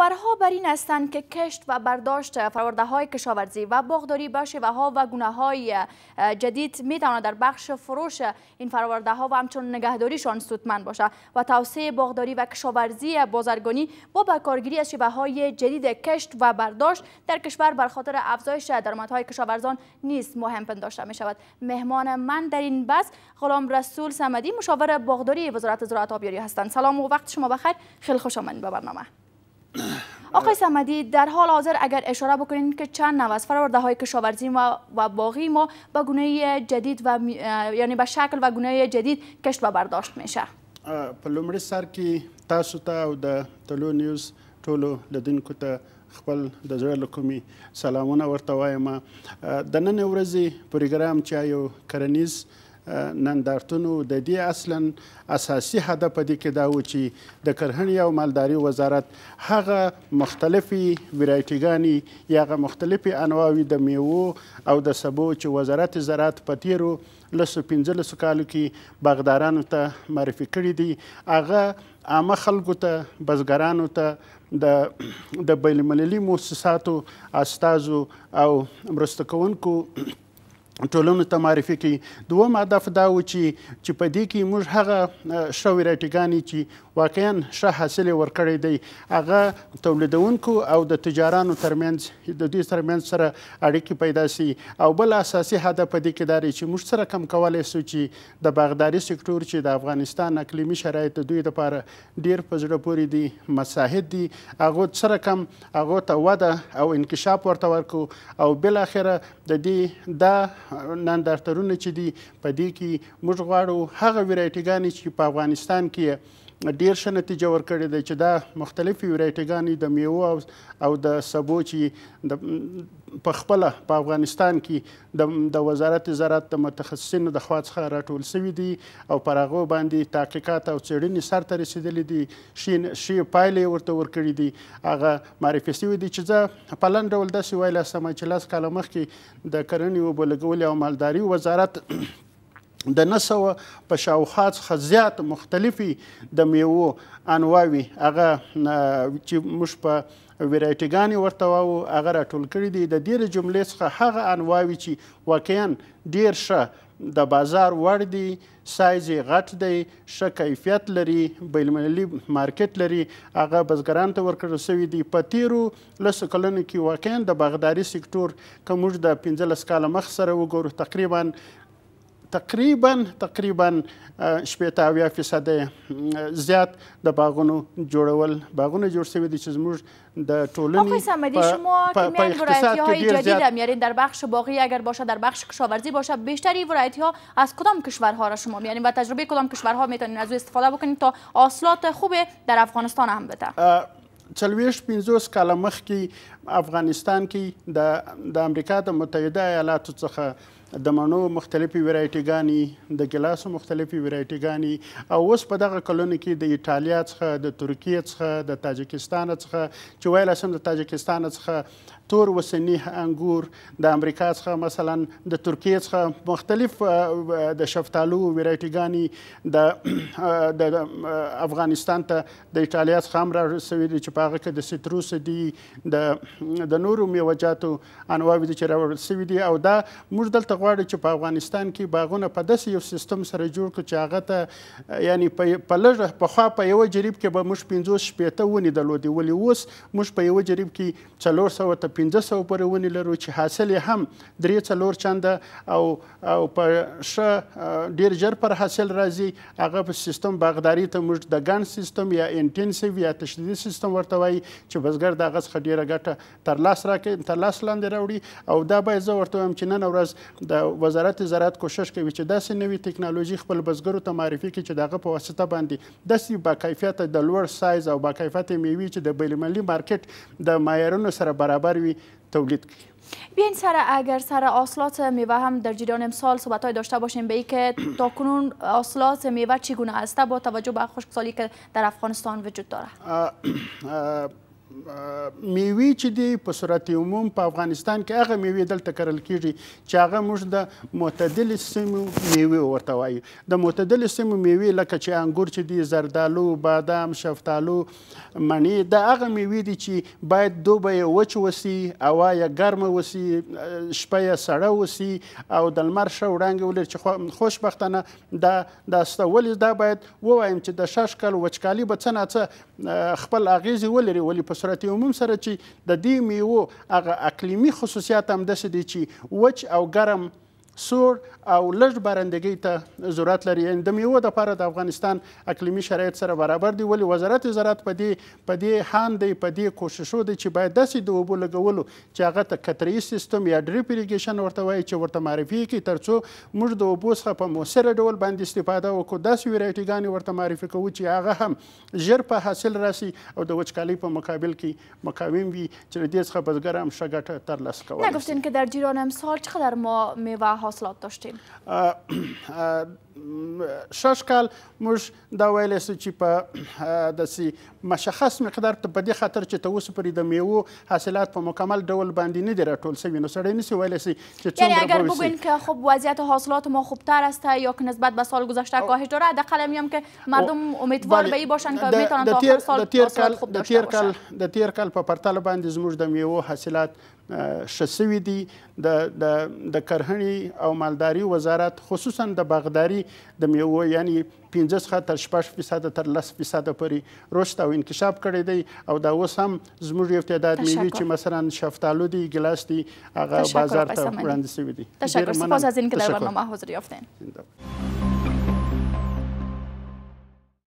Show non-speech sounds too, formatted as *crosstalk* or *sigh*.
باورها بر این هستند که کشت و برداشت فرورده های کشاورزی و باغداری باشه و ها و گونه های جدید می در بخش فروش این فرورده ها و همچون نگهداریشان سودمند باشه و توسعه باغداری و کشاورزی بازرگانی با بکارگیری از های جدید کشت و برداشت در کشور بر خاطر افزایش های کشاورزان نیست مهم پنداشته می شود مهمان من در این بس غلام رسول سمدی مشاور باغداری وزارت زراعت آبیاری هستند سلام و وقت شما بخیر خیلی خوش آمدید به برنامه *coughs* آقای سمدی در حال حاضر اگر اشاره بکنین که چند نوع از فرآورده های کشاورزی و, و باغی ما به گونه جدید و می... یعنی به شکل و گونه جدید کشت و برداشت میشه په لومړي سر کې تاسو ته او د تلو نیوز ټولو لیدونکو ته خپل د زړه له کومې سلامونه ورته وایم د نن ورځې پروګرام چې یو کرنیز نندارتون د دې اصلا اساسي هدف په دې کې دا و چې د کرهنې او مالداري وزارت هغه مختلفي ورایټیګانی یا هغه مختلفي انواوي د میوو او د سبو چې وزارت زراعت پتیرو لسو 15 کالو کې باغدارانو ته معرفي کړی دی هغه عامه خلکو ته بزګرانو ته د د بین المللي مؤسساتو استادو او مرستکونکو ټولنو ته معرفي کړي دوم هدف دا و چې چې په دې کې موږ هغه شوې راټګانی چې واقعا ښه حاصل ورکړی دی هغه تولیدونکو او د تجارانو ترمنځ د دې ترمنځ سره اړیکې پیدا شي او بل اساسي هدف په دې کې دا چې موږ سره کم کولای شو چې د باغداري سکتور چې د افغانستان اقلیمی شرایط دوی لپاره ډیر په زړه پورې دي مساحت دي هغه سره کم هغه ته وده او انکشاف ورته ورکو او بل اخره د دې دا نن دفترونه چې دي په دې کې موږ غواړو هغه ویرایټیګانې چې په افغانستان کې ډیر ښه نتیجه ورکړې ده چې دا مختلفې ویرایټیګانې د میوو او د سبو چې د په خپله په افغانستان کې د د وزارت زراعت د متخصصینو د خوا څخه راټول سوي دي او پر هغو باندې تحقیقات او څېړنې سرته رسېدلې دي شین شی پایلې ورته ورکړې دي هغه معرفي سوي دي چې زه په لنډ ډول داسې ویلی سم چې لس کاله مخکې د کرنې اوبه لګولې او مالداري وزارت د نسو په شاوخوا څخه زیات مختلفي د میوو انواوي هغه چې موږ په ویرایټیګانی ورته واو هغه راټول کړي دي د ډیره جملې څخه هغه انواوي چې واقعا ډیر ښه د بازار وړ دي سایز یې غټ دی ښه کیفیت لري بینالمللي مارکیټ لري هغه بزګرانو ته ورکړل سوي دي په تیرو لسو کلونو کې واقعا د باغداري سکتور که موږ د پنځلس کاله مخ سره وګورو تقریبا تقریبا تقریبا شپېته فیصد زیات د باغونو جوړول باغونه جوړ شوي دي چې زموږ د ټولنې په اقتصاد های جدیدم یعنی در بخش باقی اگر باشه در بخش کشاورزی باشه بیشتری ورایتی ها از کدام کشورها را شما یعنی با تجربه کدام کشورها میتونین از او استفاده بکنید تا حاصلات خوب در افغانستان هم بده چلویش 50 کاله کی افغانستان کې د د امریکا د متحده ایالاتو څخه د مڼو مختلفې ورایټیګانې د ګلاسو مختلفې ورایټیګانې او اوس په دغه کلونو کې د ایټالیا څخه د ترکیه څخه د تاجکستان څخه چې ویل شم د تاجکستان څخه تور وسنی انګور د امریکا څخه مثلا د ترکیه څخه مختلف د شفتالو ویرایټیګانی د د افغانستان ته د ایتالیا څخه هم راځي چې په هغه کې د سیتروس دی د د نورو میوجاتو انواوې دي چې راوړل سوي دي او دا موږ دلته غواړو چې په افغانستان کې باغونه په داسې یو سیستم سره جوړ کړو چې هغه ته یعنی په لږ پخوا په یوه جریب کې به موږ پنځوس شپېته ونې درلودې ولې اوس موږ په یوه جریب کې څلور سوه ته پنځه سوه پورې ونې لرو چې حاصل یې هم درې څلور چنده او او په ښه ډېر ژر پر حاصل راځي هغه په سیستم باغداري ته موږ د ګن سیستم یا انټینسیو یا تشدیدي سیستم ورته وایي چې بزګر د هغه څخه ډېره ګټه تر لاس راکې تر لاس لاندې راوړي او دا باید زه ورته وایم چې نن ورځ د وزارت زراعت کوشش کوي چې داسې نوي ټکنالوژي خپل بزګرو ته معرفي کړي چې دغه په واسطه باندې داسې باکیفیته د لوړ سایز او باکیفیته میوې چې د بین المللي مارکیټ د معیارونو سره برابر وي تولید کنیم بیاین سر اگر سر آسلات میوه هم در جریان امسال صحبت های داشته باشیم به ای که تاکنون آسلات میوه چگونه هسته با توجه به خشکسالی که در افغانستان وجود داره میوي چې دی په صورت عموم په افغانستان کې هغه میوي دلته کرل کیږي چې هغه موږ د معتدل سیمو میوي ورته وایي د معتدل سیمو میوي لکه چې انګور چې دی زردالو بادام شفتالو مڼې دا هغه میوي دي چې باید دوبه یې وچ وسی هوا یې ګرمه وسی شپه یې سړه وسی او د لمر ښه وړانګې ولري چې خوشبختانه دا دا سته ولې دا باید ووایم چې د شش کال وچکالي به څه ناڅه خپل اغیزې ولري ولې په صورت عموم سره چې د دې میوو هغه اقلیمي خصوصیات هم داسې دي چې وچ او ګرم سور او لږ بارندګۍ ته ضرورت لري یعنې د میوو دپاره د افغانستان اقلیمي شرایط سره برابر دي ولې وزارت زراعت په دې په دې هان دی په دې کوششو دی چې باید داسې د اوبو لګولو چې هغه ته قطرهیي سیستم یا ډریپ اریګیشن ورته وایي چې ورته معرفي کړي تر څو موږ د اوبو څخه په مؤثره ډول باندې استفاده وکړو داسې ویرایټیګانې ورته معرفي کوو چې هغه هم ژر په حاصل راسي او د وچکالۍ په مقابل کې مقاوم وي چې له دې څخه بزګر هم ښه ګټه ترلاسه کولی نگفتین که در جیران امسال چقدر ما میوه Haus stehen? Äh, *clears throat* äh, شش کال موږ دا ویلی سو چې په داسې مشخص مقدار ته په دې خاطر چې تر اوسه پورې د میوو حاصلات په مکمل ډول باندې نه دي راټول سوي نو سړی نسي ویلی سي چې څومره یعنی اگر بگوین که خب وضعیت حاصلات ما خوبتر است یا که نسبت به سال گذشته کاهش داره حداقل میام که مردم امیدوار به این باشن که میتونن تا آخر سال حاصلات خوب داشته باشن د تیر کال په پرتله باندې زموږ د میوو حاصلات شسوي دي د د د کرهنې او مالداري وزارت خصوصا د باغداري د میوو یعنی 15 څخه تر 6% تر 10% پورې رشد او انکشاف کړی دی او دا اوس هم زموږ یو تعداد میوې چې مثلا شفتالو دی ګلاس دی هغه بازار ته وړاندې شوی دی تشکر سپاس از اینکه در برنامه حضور یافتین